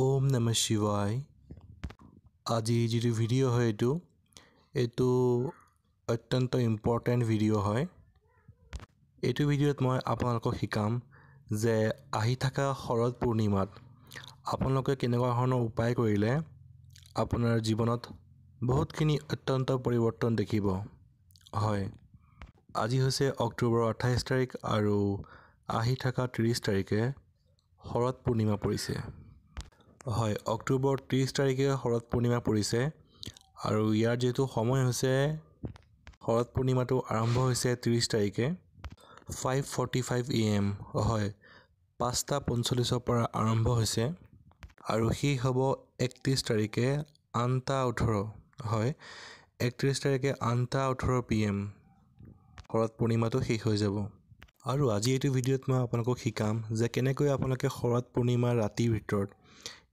ওম নম শিৱাই আজি যিটো ভিডিঅ' হয় এইটো এইটো অত্যন্ত ইম্পৰ্টেণ্ট ভিডিঅ' হয় এইটো ভিডিঅ'ত মই আপোনালোকক শিকাম যে আহি থকা শৰৎ পূৰ্ণিমাত আপোনালোকে কেনেকুৱা ধৰণৰ উপায় কৰিলে আপোনাৰ জীৱনত বহুতখিনি অত্যন্ত পৰিৱৰ্তন দেখিব হয় আজি হৈছে অক্টোবৰৰ আঠাইছ তাৰিখ আৰু আহি থকা ত্ৰিছ তাৰিখে শৰৎ পূৰ্ণিমা পৰিছে হয় অক্টোবৰ ত্ৰিছ তাৰিখে শৰৎ পূৰ্ণিমা পৰিছে আৰু ইয়াৰ যিহেতু সময় হৈছে শৰৎ পূৰ্ণিমাটো আৰম্ভ হৈছে ত্ৰিছ তাৰিখে five forty five A M হয় পাঁচটা পঞ্চল্লিছৰ পৰা আৰম্ভ হৈছে আৰু শেষ হ'ব একত্ৰিছ তাৰিখে আঠটা ওঠৰ হয় একত্ৰিছ তাৰিখে আঠটা ওঠৰ পি এম শৰৎ পূৰ্ণিমাটো শেষ হৈ যাব আৰু আজি এইটো ভিডিঅ'ত মই আপোনালোকক শিকাম যে কেনেকৈ আপোনালোকে শৰৎ পূৰ্ণিমা ৰাতিৰ ভিতৰত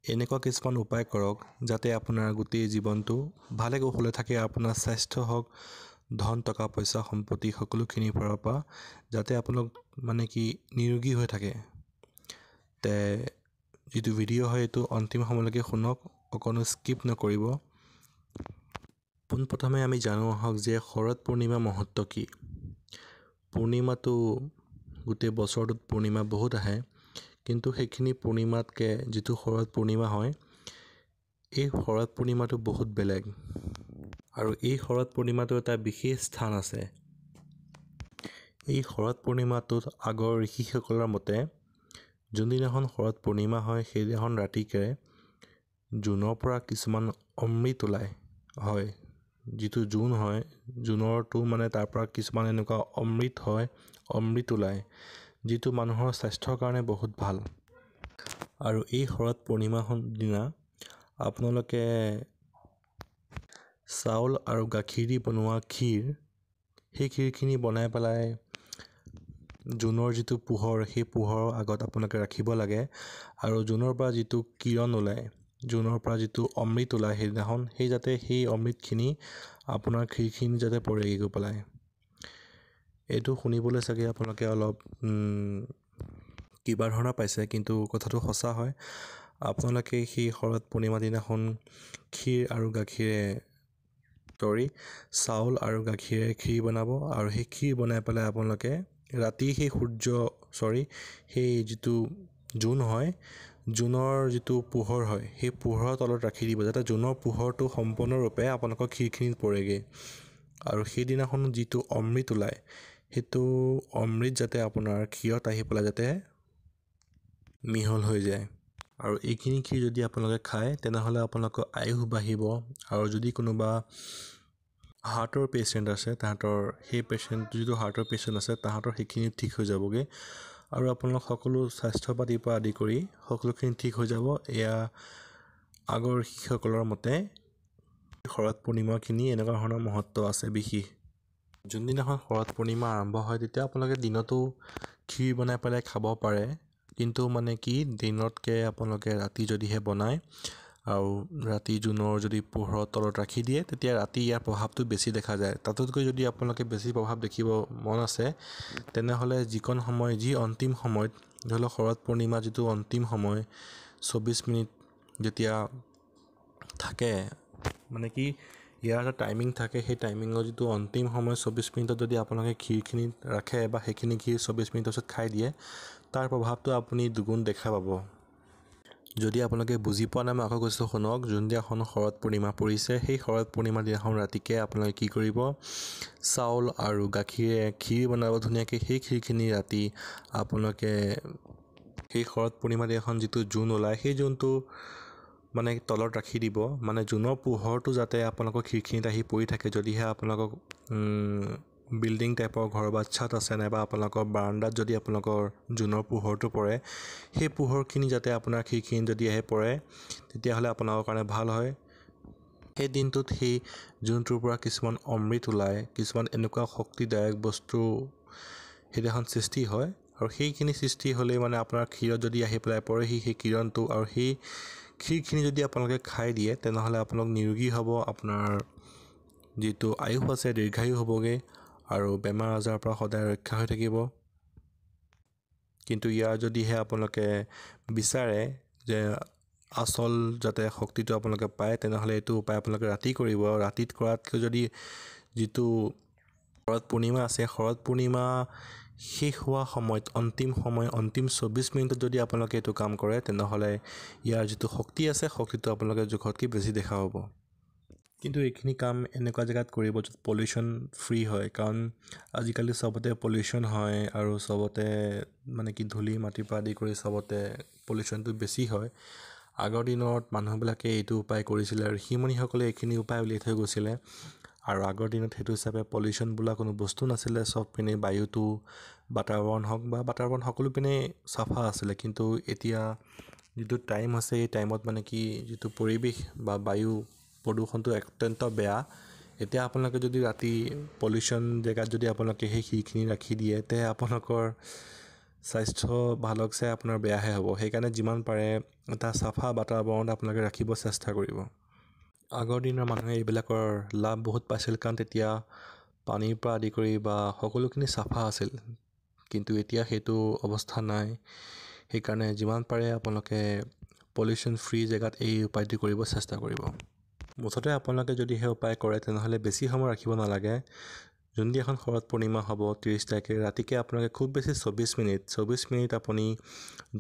এনেকুৱা কিছুমান উপায় কৰক যাতে আপোনাৰ গোটেই জীৱনটো ভালে কৌশলে থাকে আপোনাৰ স্বাস্থ্য হওক ধন টকা পইচা সম্পত্তি সকলোখিনিৰ পৰাৰ পৰা যাতে আপোনালোক মানে কি নিৰোগী হৈ থাকে তে যিটো ভিডিঅ' হয় এইটো অন্তিম সময়লৈকে শুনক অকণো স্কিপ নকৰিব পোনপ্ৰথমে আমি জানো আহক যে শৰৎ পূৰ্ণিমা মহত্ব কি পূৰ্ণিমাটো গোটেই বছৰটোত পূৰ্ণিমা বহুত আহে কিন্তু সেইখিনি পূৰ্ণিমাতকৈ যিটো শৰৎ পূৰ্ণিমা হয় এই শৰৎ পূৰ্ণিমাটো বহুত বেলেগ আৰু এই শৰৎ পূৰ্ণিমাটো এটা বিশেষ স্থান আছে এই শৰৎ পূৰ্ণিমাটোত আগৰ ঋষিসকলৰ মতে যোনদিনাখন শৰৎ পূৰ্ণিমা হয় সেইদিনাখন ৰাতিকে জুনৰ পৰা কিছুমান অমৃত ওলায় হয় যিটো জুন হয় জুনৰটো মানে তাৰ পৰা কিছুমান এনেকুৱা অমৃত হয় অমৃত ওলায় যিটো মানুহৰ স্বাস্থ্যৰ কাৰণে বহুত ভাল আৰু এই শৰৎ পূৰ্ণিমা দিনা আপোনালোকে চাউল আৰু গাখীৰ দি বনোৱা ক্ষীৰ সেই ক্ষীৰখিনি বনাই পেলাই জোনৰ যিটো পোহৰ সেই পোহৰৰ আগত আপোনালোকে ৰাখিব লাগে আৰু জোনৰ পৰা যিটো কিৰণ ওলায় জোনৰ পৰা যিটো অমৃত ওলায় সেইদিনাখন সেই যাতে সেই অমৃতখিনি আপোনাৰ ক্ষীৰখিনি যাতে পৰেগৈ পেলায় এইটো শুনিবলৈ চাগে আপোনালোকে অলপ কিবা ধৰণৰ পাইছে কিন্তু কথাটো সঁচা হয় আপোনালোকে সেই শৰৎ পূৰ্ণিমা দিনাখন ক্ষীৰ আৰু গাখীৰে তৰি চাউল আৰু গাখীৰে ক্ষীৰ বনাব আৰু সেই ক্ষীৰ বনাই পেলাই আপোনালোকে ৰাতি সেই সূৰ্য চৰি সেই যিটো জোন হয় জোনৰ যিটো পোহৰ হয় সেই পোহৰৰ তলত ৰাখি দিব যাতে জোনৰ পোহৰটো সম্পূৰ্ণৰূপে আপোনালোকৰ ক্ষীৰখিনিত পৰেগৈ আৰু সেইদিনাখন যিটো অমৃত ওলায় সেইটো অমৃত যাতে আপোনাৰ ক্ষীৰত আহি পেলাই যাতে মিহল হৈ যায় আৰু এইখিনি ক্ষীৰ যদি আপোনালোকে খায় তেনেহ'লে আপোনালোকৰ আয়ুস বাঢ়িব আৰু যদি কোনোবা হাৰ্টৰ পেচেণ্ট আছে তাহাঁতৰ সেই পেচেণ্ট যিটো হাৰ্টৰ পেচেণ্ট আছে তাহাঁতৰ সেইখিনি ঠিক হৈ যাবগৈ আৰু আপোনালোক সকলো স্বাস্থ্য পাতিৰ পৰা আদি কৰি সকলোখিনি ঠিক হৈ যাব এয়া আগৰ শিক্ষকসকলৰ মতে শৰৎ পূৰ্ণিমাখিনি এনেকুৱা ধৰণৰ মহত্ব আছে বিশেষ যোনদিনাখন শৰৎ পূৰ্ণিমা আৰম্ভ হয় তেতিয়া আপোনালোকে দিনতো খীৰ বনাই পেলাই খাব পাৰে কিন্তু মানে কি দিনতকৈ আপোনালোকে ৰাতি যদিহে বনায় আৰু ৰাতি জোনৰ যদি পোহৰৰ তলত ৰাখি দিয়ে তেতিয়া ৰাতি ইয়াৰ প্ৰভাৱটো বেছি দেখা যায় তাতোতকৈ যদি আপোনালোকে বেছি প্ৰভাৱ দেখিব মন আছে তেনেহ'লে যিকণ সময় যি অন্তিম সময়ত ধৰি লওক শৰৎ পূৰ্ণিমা যিটো অন্তিম সময় চৌব্বিছ মিনিট যেতিয়া থাকে মানে কি ইয়াৰ এটা টাইমিং থাকে সেই টাইমিঙৰ যিটো অন্তিম সময় চৌব্বিছ মিনিটত যদি আপোনালোকে ক্ষীৰখিনিত ৰাখে বা সেইখিনি ক্ষীৰ চৌব্বিছ মিনিটৰ পিছত খাই দিয়ে তাৰ প্ৰভাৱটো আপুনি দুগুণ দেখা পাব যদি আপোনালোকে বুজি পোৱা নাই মই আকৌ কৈছোঁ শুনক যোনদিনাখন শৰৎ পূৰ্ণিমা পৰিছে সেই শৰৎ পূৰ্ণিমাৰ দিনাখন ৰাতিকে আপোনালোকে কি কৰিব চাউল আৰু গাখীৰে খীৰ বনাব ধুনীয়াকৈ সেই ক্ষীৰখিনি ৰাতি আপোনালোকে সেই শৰৎ পূৰ্ণিমাৰ দিনাখন যিটো জোন ওলায় সেই জোনটো মানে তলত ৰাখি দিব মানে জোনৰ পোহৰটো যাতে আপোনালোকৰ খিৰিখিনিত আহি পৰি থাকে যদিহে আপোনালোকক বিল্ডিং টাইপৰ ঘৰ বা ছাত আছে নাইবা আপোনালোকৰ বাৰাণ্ডাত যদি আপোনালোকৰ জোনৰ পোহৰটো পৰে সেই পোহৰখিনি যাতে আপোনাৰ খিৰিখিনিত যদি আহি পৰে তেতিয়াহ'লে আপোনালোকৰ কাৰণে ভাল হয় সেই দিনটোত সেই জোনটোৰ পৰা কিছুমান অমৃত ওলায় কিছুমান এনেকুৱা শক্তিদায়ক বস্তু সেইদিনাখন সৃষ্টি হয় আৰু সেইখিনি সৃষ্টি হ'লেই মানে আপোনাৰ ক্ষীৰত যদি আহি পেলাই পৰেহি সেই কিৰণটো আৰু সেই গাখীৰখিনি যদি আপোনালোকে খাই দিয়ে তেনেহ'লে আপোনালোক নিৰোগী হ'ব আপোনাৰ যিটো আয়ুস আছে দীৰ্ঘায়ু হ'বগৈ আৰু বেমাৰ আজাৰৰ পৰা সদায় ৰক্ষা হৈ থাকিব কিন্তু ইয়াৰ যদিহে আপোনালোকে বিচাৰে যে আচল যাতে শক্তিটো আপোনালোকে পায় তেনেহ'লে এইটো উপায় আপোনালোকে ৰাতি কৰিব আৰু ৰাতিত কৰাতকৈ যদি যিটো শৰৎ পূৰ্ণিমা আছে শৰৎ পূৰ্ণিমা শেষ হোৱা সময়ত অন্তিম সময় অন্তিম চৌব্বিছ মিনিটত যদি আপোনালোকে এইটো কাম কৰে তেনেহ'লে ইয়াৰ যিটো শক্তি আছে শক্তিটো আপোনালোকে জোখতকৈ বেছি দেখা হ'ব কিন্তু এইখিনি কাম এনেকুৱা জেগাত কৰিব য'ত পলিউশ্যন ফ্ৰী হয় কাৰণ আজিকালি চবতে পলিউশ্যন হয় আৰু চবতে মানে কি ধূলি মাটিৰ পৰা আদি কৰি চবতে পলিউশ্যনটো বেছি হয় আগৰ দিনত মানুহবিলাকে এইটো উপায় কৰিছিলে আৰু শিমণিসকলে এইখিনি উপায় উলিয়াই থৈ গৈছিলে আৰু আগৰ দিনত সেইটো হিচাপে পলিউশ্যন বোলা কোনো বস্তু নাছিলে চব পিনে বায়ুটো বাতাৱৰণ হওক বা বাতাৱৰণ সকলোপিনে চাফা আছিলে কিন্তু এতিয়া যিটো টাইম আছে এই টাইমত মানে কি যিটো পৰিৱেশ বা বায়ু প্ৰদূষণটো অত্যন্ত বেয়া এতিয়া আপোনালোকে যদি ৰাতি পলিউশ্যন জেগাত যদি আপোনালোকে সেই সেইখিনি ৰাখি দিয়ে তে আপোনালোকৰ স্বাস্থ্য ভালক চাই আপোনাৰ বেয়াহে হ'ব সেইকাৰণে যিমান পাৰে এটা চাফা বাতাৱৰণ আপোনালোকে ৰাখিব চেষ্টা কৰিব আগৰ দিনৰ মানুহে এইবিলাকৰ লাভ বহুত পাইছিল কাৰণ তেতিয়া পানীৰ পৰা আদি কৰি বা সকলোখিনি চাফা আছিল কিন্তু এতিয়া সেইটো অৱস্থা নাই সেইকাৰণে যিমান পাৰে আপোনালোকে পলিউশ্যন ফ্ৰী জেগাত এই উপায়টো কৰিব চেষ্টা কৰিব মুঠতে আপোনালোকে যদি সেই উপায় কৰে তেনেহ'লে বেছি সময় ৰাখিব নালাগে যোনদিনাখন শৰৎ পূৰ্ণিমা হ'ব ত্ৰিছ তাৰিখে ৰাতিকৈ আপোনালোকে খুব বেছি চৌব্বিছ মিনিট চৌব্বিছ মিনিট আপুনি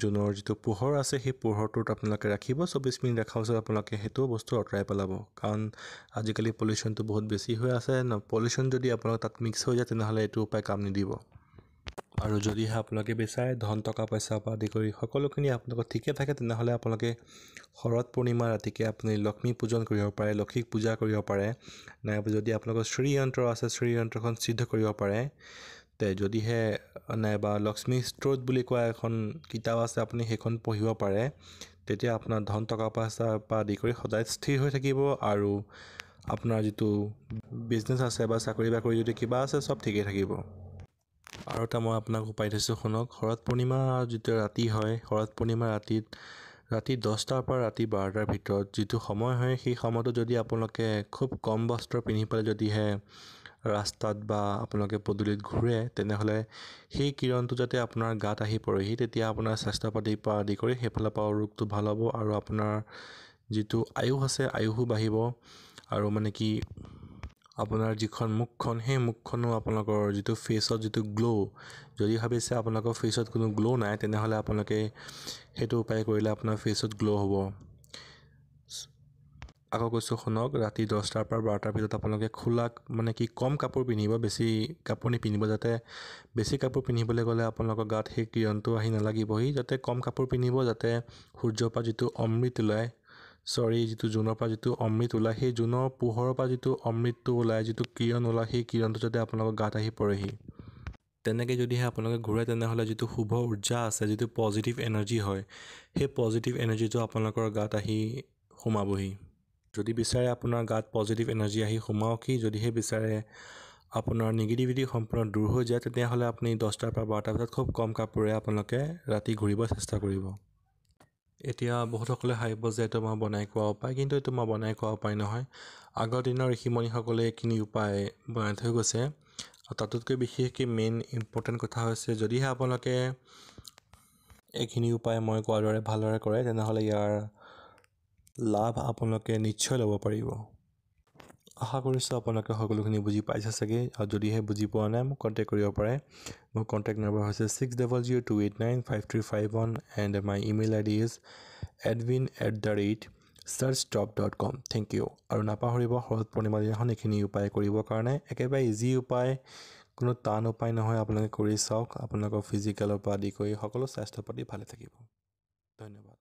জোনৰ যিটো পোহৰ আছে সেই পোহৰটোত আপোনালোকে ৰাখিব চৌব্বিছ মিনিট ৰখাৰ পিছত আপোনালোকে সেইটো বস্তু আঁতৰাই পেলাব কাৰণ আজিকালি পলিউশ্যনটো বহুত বেছি হৈ আছে ন পলিউশ্যন যদি আপোনালোকৰ তাত মিক্স হৈ যায় তেনেহ'লে এইটো উপায় কাম নিদিব আৰু যদিহে আপোনালোকে বিচাৰে ধন টকা পইচাৰ পৰা আদি কৰি সকলোখিনি আপোনালোকৰ ঠিকে থাকে তেনেহ'লে আপোনালোকে শৰৎ পূৰ্ণিমা ৰাতিকে আপুনি লক্ষ্মী পূজন কৰিব পাৰে লক্ষীক পূজা কৰিব পাৰে নাইবা যদি আপোনালোকৰ শ্ৰীযন্ত্ৰ আছে শ্ৰীযন্ত্ৰখন সিদ্ধ কৰিব পাৰে তে যদিহে নাইবা লক্ষ্মী স্ত্ৰোত বুলি কোৱা এখন কিতাপ আছে আপুনি সেইখন পঢ়িব পাৰে তেতিয়া আপোনাৰ ধন টকা পইচাৰ পৰা আদি কৰি সদায় স্থিৰ হৈ থাকিব আৰু আপোনাৰ যিটো বিজনেছ আছে বা চাকৰি বাকৰি যদি কিবা আছে চব ঠিকেই থাকিব আৰু এটা মই আপোনাক উপায় থৈছোঁ শুনক শৰৎ পূৰ্ণিমা যেতিয়া ৰাতি হয় শৰৎ পূৰ্ণিমা ৰাতিত ৰাতি দহটাৰ পৰা ৰাতি বাৰটাৰ ভিতৰত যিটো সময় হয় সেই সময়টো যদি আপোনালোকে খুব কম বস্ত্ৰ পিন্ধি পেলাই যদিহে ৰাস্তাত বা আপোনালোকে পদূলিত ঘূৰে তেনেহ'লে সেই কিৰণটো যাতে আপোনাৰ গাত আহি পৰেহি তেতিয়া আপোনাৰ স্বাস্থ্য পাতিৰ পৰা আদি কৰি সেইফালৰ পৰাও ৰোগটো ভাল হ'ব আৰু আপোনাৰ যিটো আয়ুস আছে আয়ুসো বাঢ়িব আৰু মানে কি আপোনাৰ যিখন মুখখন সেই মুখখনো আপোনালোকৰ যিটো ফেচত যিটো গ্ল' যদি ভাবিছে আপোনালোকৰ ফেচত কোনো গ্ল' নাই তেনেহ'লে আপোনালোকে সেইটো উপায় কৰিলে আপোনাৰ ফেচত গ্ল' হ'ব আকৌ কৈছোঁ শুনক ৰাতি দহটাৰ পৰা বাৰটাৰ ভিতৰত আপোনালোকে খোলা মানে কি কম কাপোৰ পিন্ধিব বেছি কাপোৰ নিপিন্ধিব যাতে বেছি কাপোৰ পিন্ধিবলৈ গ'লে আপোনালোকৰ গাত সেই কিৰণটো আহি নালাগিবহি যাতে কম কাপোৰ পিন্ধিব যাতে সূৰ্যৰ পৰা যিটো অমৃত ওলায় চৰি যিটো জোনৰ পৰা যিটো অমৃত ওলায় সেই জোনৰ পোহৰৰ পৰা যিটো অমৃতটো ওলায় যিটো কিৰণ ওলায় সেই কিৰণটো যাতে আপোনালোকৰ গাত আহি পৰেহি তেনেকৈ যদিহে আপোনালোকে ঘূৰে তেনেহ'লে যিটো শুভ ঊৰ্জা আছে যিটো পজিটিভ এনাৰ্জি হয় সেই পজিটিভ এনাৰ্জিটো আপোনালোকৰ গাত আহি সোমাবহি যদি বিচাৰে আপোনাৰ গাত পজিটিভ এনাৰ্জি আহি সোমাওকহি যদিহে বিচাৰে আপোনাৰ নিগেটিভিটি সম্পূৰ্ণ দূৰ হৈ যায় তেতিয়াহ'লে আপুনি দহটাৰ পৰা বাৰটাৰ ভিতৰত খুব কম কাপোৰে আপোনালোকে ৰাতি ঘূৰিব চেষ্টা কৰিব এতিয়া বহুতসকলে সাৰিব যে এইটো মই বনাই খোৱাব পাৰে কিন্তু এইটো মই বনাই খোৱাব পাৰি নহয় আগৰ দিনৰ ঋষিমণিসকলে এইখিনি উপায় বনাই থৈ গৈছে আৰু তাতোতকৈ বিশেষকৈ মেইন ইম্পৰ্টেণ্ট কথা হৈছে যদিহে আপোনালোকে এইখিনি উপায় মই কোৱাৰ দৰে ভালদৰে কৰে তেনেহ'লে ইয়াৰ লাভ আপোনালোকে নিশ্চয় ল'ব পাৰিব আশা কৰিছোঁ আপোনালোকে সকলোখিনি বুজি পাইছে চাগে আৰু যদিহে বুজি পোৱা নাই মোক কণ্টেক্ট কৰিব পাৰে মোৰ কণ্টেক্ট নম্বৰ হৈছে six double zero' two eight nine five three five one and my email I D is edvin at the rate search drop dot com thank you আৰু নাপাহৰিব শৰৎ পূৰ্ণিমা দিনাখন এইখিনি উপায় কৰিবৰ কাৰণে একেবাৰে ইজি উপায় কোনো টান উপায় নহয় আপোনালোকে কৰি চাওক আপোনালোকৰ ফিজিকেলৰ পৰা আদি কৰি সকলো স্বাস্থ্য পাতি ভালে থাকিব ধন্যবাদ